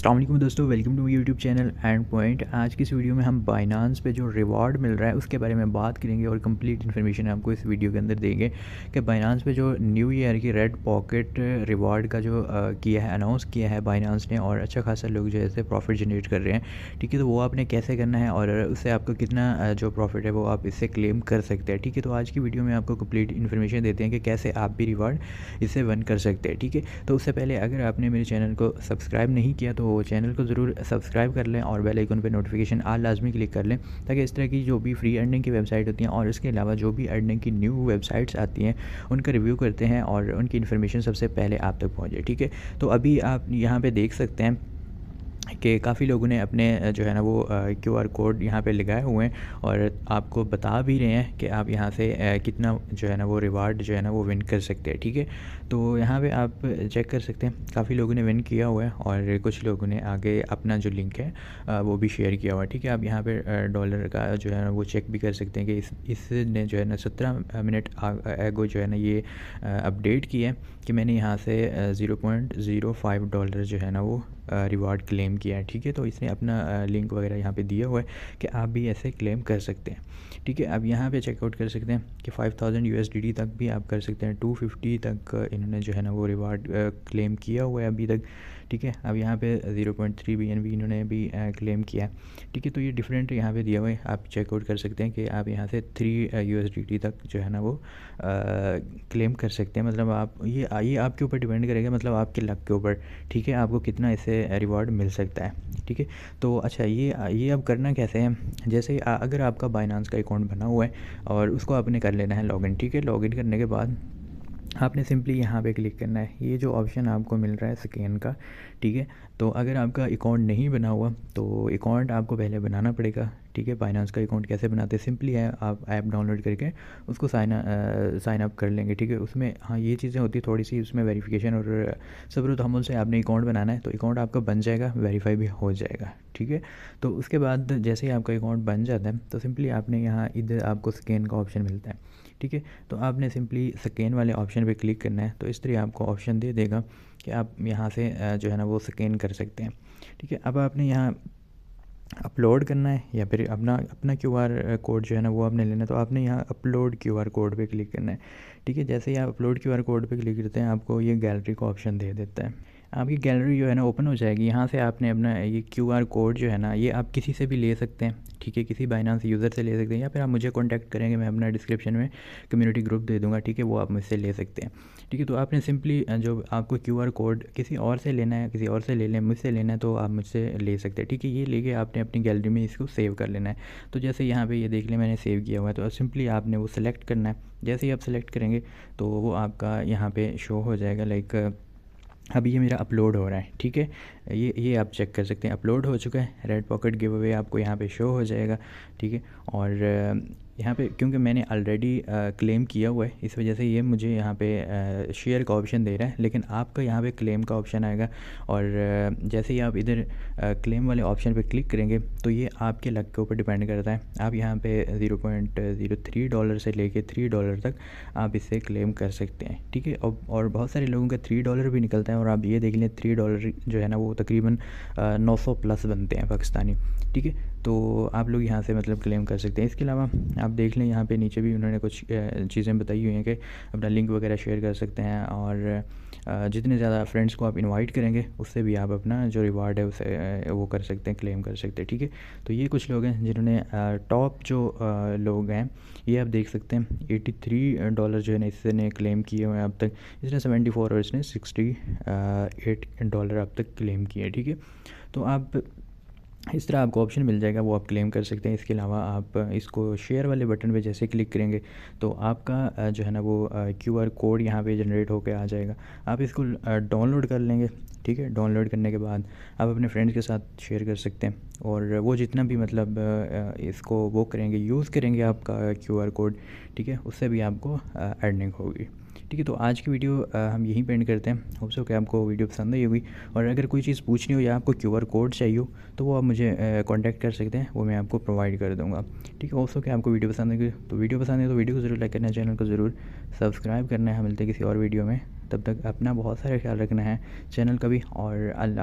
अल्लाम दोस्तों welcome to my YouTube channel and point आज की इस वीडियो में हम बाइनांस पे जो रिवॉर्ड मिल रहा है उसके बारे में बात करेंगे और कंप्लीट इन्फॉर्मेशन आपको इस वीडियो के अंदर देंगे कि बाइनांस पे जो न्यू ईयर की रेड पॉकेट रिवॉर्ड का जो आ, किया है अनाउंस किया है बाइनांस ने और अच्छा खासा लोग जो है प्रॉफिट जनरेट कर रहे हैं ठीक है तो वो आपने कैसे करना है और उससे आपको कितना जो प्रॉफिट है वो आप इससे क्लेम कर सकते हैं ठीक है तो आज की वीडियो में आपको कम्प्लीट इन्फॉर्मेशन देते हैं कि कैसे आप भी रिवॉर्ड इससे वन कर सकते हैं ठीक है तो उससे पहले अगर आपने मेरे चैनल को सब्सक्राइब नहीं किया तो तो चैनल को ज़रूर सब्सक्राइब कर लें और बेल आइकन पर नोटिफिकेशन आल लाजमी क्लिक कर लें ताकि इस तरह की जो भी फ्री अर्निंग की वेबसाइट होती हैं और इसके अलावा जो भी अर्निंग की न्यू वेबसाइट्स आती हैं उनका रिव्यू करते हैं और उनकी इन्फॉर्मेशन सबसे पहले आप तक पहुँचे ठीक है तो अभी आप यहाँ पर देख सकते हैं कि काफ़ी लोगों ने अपने जो है ना वो क्यू आर कोड यहाँ पे लगाए हुए हैं और आपको बता भी रहे हैं कि आप यहाँ से कितना जो है ना वो रिवार्ड जो है ना वो विन कर सकते हैं ठीक है तो यहाँ पे आप चेक कर सकते हैं काफ़ी लोगों ने विन किया हुआ है और कुछ लोगों ने आगे अपना जो लिंक है वो भी शेयर किया हुआ है ठीक है आप यहाँ पर डॉलर का जो है ना वो चेक भी कर सकते हैं कि इस इसने जो है ना सत्रह मिनट एगो जो है ना ये अपडेट किया है कि मैंने यहाँ से zero point zero five dollar जो है ना वो रिवार्ड क्लेम किया है ठीक है तो इसने अपना लिंक वगैरह यहाँ पे दिया हुआ है कि आप भी ऐसे क्लेम कर सकते हैं ठीक है अब यहाँ पे चेकआउट कर सकते हैं कि फाइव थाउजेंड यू तक भी आप कर सकते हैं टू फिफ्टी तक इन्होंने जो है ना वो रिवार्ड क्लेम किया हुआ है अभी तक ठीक है अब यहाँ पे zero point three B N B इन्होंने भी क्लेम किया है ठीक है तो ये डिफरेंट यहाँ पे दिया हुआ है आप चेकआउट कर सकते हैं कि आप यहाँ से थ्री यू तक जो है ना वो क्लेम कर सकते हैं मतलब आप ये ये आपके ऊपर डिपेंड करेगा मतलब आपके लक के ऊपर ठीक है आपको कितना इससे से रिवॉर्ड मिल सकता है ठीक है तो अच्छा ये ये अब करना कैसे है जैसे अगर आपका बाइनांस का अकाउंट बना हुआ है और उसको आपने कर लेना है लॉगिन ठीक है लॉगिन करने के बाद आपने सिंपली यहाँ पे क्लिक करना है ये जो ऑप्शन आपको मिल रहा है स्कैन का ठीक है तो अगर आपका अकाउंट नहीं बना हुआ तो अकाउंट आपको पहले बनाना पड़ेगा ठीक है फाइनेंस का अकाउंट कैसे बनाते हैं सिंपली है आप ऐप डाउनलोड करके उसको साइन साइन अप कर लेंगे ठीक है उसमें हाँ ये चीज़ें होती है थोड़ी सी उसमें वेरीफिकेशन और सबरो तहमुल से आपने अकाउंट बनाना है तो अकाउंट आपका बन जाएगा वेरीफाई भी हो जाएगा ठीक है तो उसके बाद जैसे ही आपका अकाउंट बन जाता है तो सिंपली आपने यहाँ इधर आपको स्कैन का ऑप्शन मिलता है ठीक है तो आपने सिंपली स्कैन वाले ऑप्शन ऑप्शन पे क्लिक करना है तो इस तरह आपको ऑप्शन दे देगा कि आप यहाँ से जो है ना वो स्कैन कर सकते हैं ठीक है अब आपने यहाँ अपलोड करना है या फिर अपना अपना क्यू आर कोड जो है ना वो आपने लेना है तो आपने यहाँ अपलोड क्यू आर कोड पे क्लिक करना है ठीक है जैसे ही आप अपलोड क्यू आर कोड पे क्लिक करते हैं आपको ये गैलरी का ऑप्शन दे देता है आपकी गैलरी जो है ना ओपन हो जाएगी यहाँ से आपने अपना ये क्यू आर कोड जो है ना ये आप किसी से भी ले सकते हैं ठीक है किसी बाइनांस यूज़र से ले सकते हैं या फिर आप मुझे कॉन्टैक्ट करेंगे मैं अपना डिस्क्रिप्शन में कम्युनिटी ग्रुप दे दूँगा ठीक है वो आप मुझसे ले सकते हैं ठीक है तो आपने सिंपली जो आपको क्यू आर कोड किसी और से लेना है किसी और से ले लें मुझसे लेना है तो आप मुझसे ले सकते हैं ठीक है ये लेके आपने अपनी गैलरी में इसको सेव कर लेना है तो जैसे यहाँ पर ये देख लें मैंने सेव किया हुआ है तो सिंपली आपने वो सेलेक्ट करना है जैसे ही आप सेलेक्ट करेंगे तो वो आपका यहाँ पर शो हो जाएगा लाइक अभी ये मेरा अपलोड हो रहा है ठीक है ये ये आप चेक कर सकते हैं अपलोड हो चुका है रेड पॉकेट गिव अवे आपको यहाँ पे शो हो जाएगा ठीक है और यहाँ पे क्योंकि मैंने ऑलरेडी क्लेम किया हुआ है इस वजह से ये मुझे यहाँ पे शेयर का ऑप्शन दे रहा है लेकिन आपका यहाँ पे क्लेम का ऑप्शन आएगा और जैसे ही आप इधर क्लेम वाले ऑप्शन पे क्लिक करेंगे तो ये आपके लक के ऊपर डिपेंड करता है आप यहाँ पे zero point zero three dollar से लेके थ्री डॉलर तक आप इसे क्लेम कर सकते हैं ठीक है और बहुत सारे लोगों का थ्री डॉलर भी निकलता है और आप ये देख लें थ्री डॉलर जो है ना वो तकरीबन नौ सौ प्लस बनते हैं पाकिस्तानी ठीक है तो आप लोग यहाँ से मतलब क्लेम कर सकते हैं इसके अलावा आप आप देख लें यहाँ पे नीचे भी उन्होंने कुछ चीज़ें बताई हुई हैं कि अपना लिंक वगैरह शेयर कर सकते हैं और जितने ज़्यादा फ्रेंड्स को आप इनवाइट करेंगे उससे भी आप अपना जो रिवार्ड है उसे वो कर सकते हैं क्लेम कर सकते हैं ठीक है तो ये कुछ लोग हैं जिन्होंने टॉप जो लोग हैं ये आप देख सकते हैं एट्टी थ्री डॉलर जो है ना इसने क्लेम किए हुए हैं अब तक इसने सेवेंटी फोर और इसने सिक्सटी एट डॉलर अब तक क्लेम किए ठीक है तो आप इस तरह आपको ऑप्शन मिल जाएगा वो आप क्लेम कर सकते हैं इसके अलावा आप इसको शेयर वाले बटन पे जैसे क्लिक करेंगे तो आपका जो है ना वो क्यू आर कोड यहाँ पे जनरेट होकर आ जाएगा आप इसको डाउनलोड कर लेंगे ठीक है डाउनलोड करने के बाद आप अपने फ्रेंड्स के साथ शेयर कर सकते हैं और वो जितना भी मतलब इसको वो करेंगे यूज़ करेंगे आपका क्यू आर कोड ठीक है उससे भी आपको अर्निंग होगी ठीक है तो आज की वीडियो हम यहीं पेंड करते हैं होप सो कि आपको वीडियो पसंद आई होगी और अगर कोई चीज़ पूछनी हो या आपको क्यू आर कोड चाहिए हो तो वो आप मुझे कॉन्टैक्ट कर सकते हैं वो मैं आपको प्रोवाइड कर दूँगा ठीक है होप सो कि आपको वीडियो पसंद आएगी तो वीडियो पसंद है तो वीडियो को जरूर लाइक करना है चैनल को ज़रूर सब्सक्राइब करना है मिलते किसी और वीडियो में तब तक अपना बहुत सारा ख्याल रखना है चैनल का भी और अल्लाह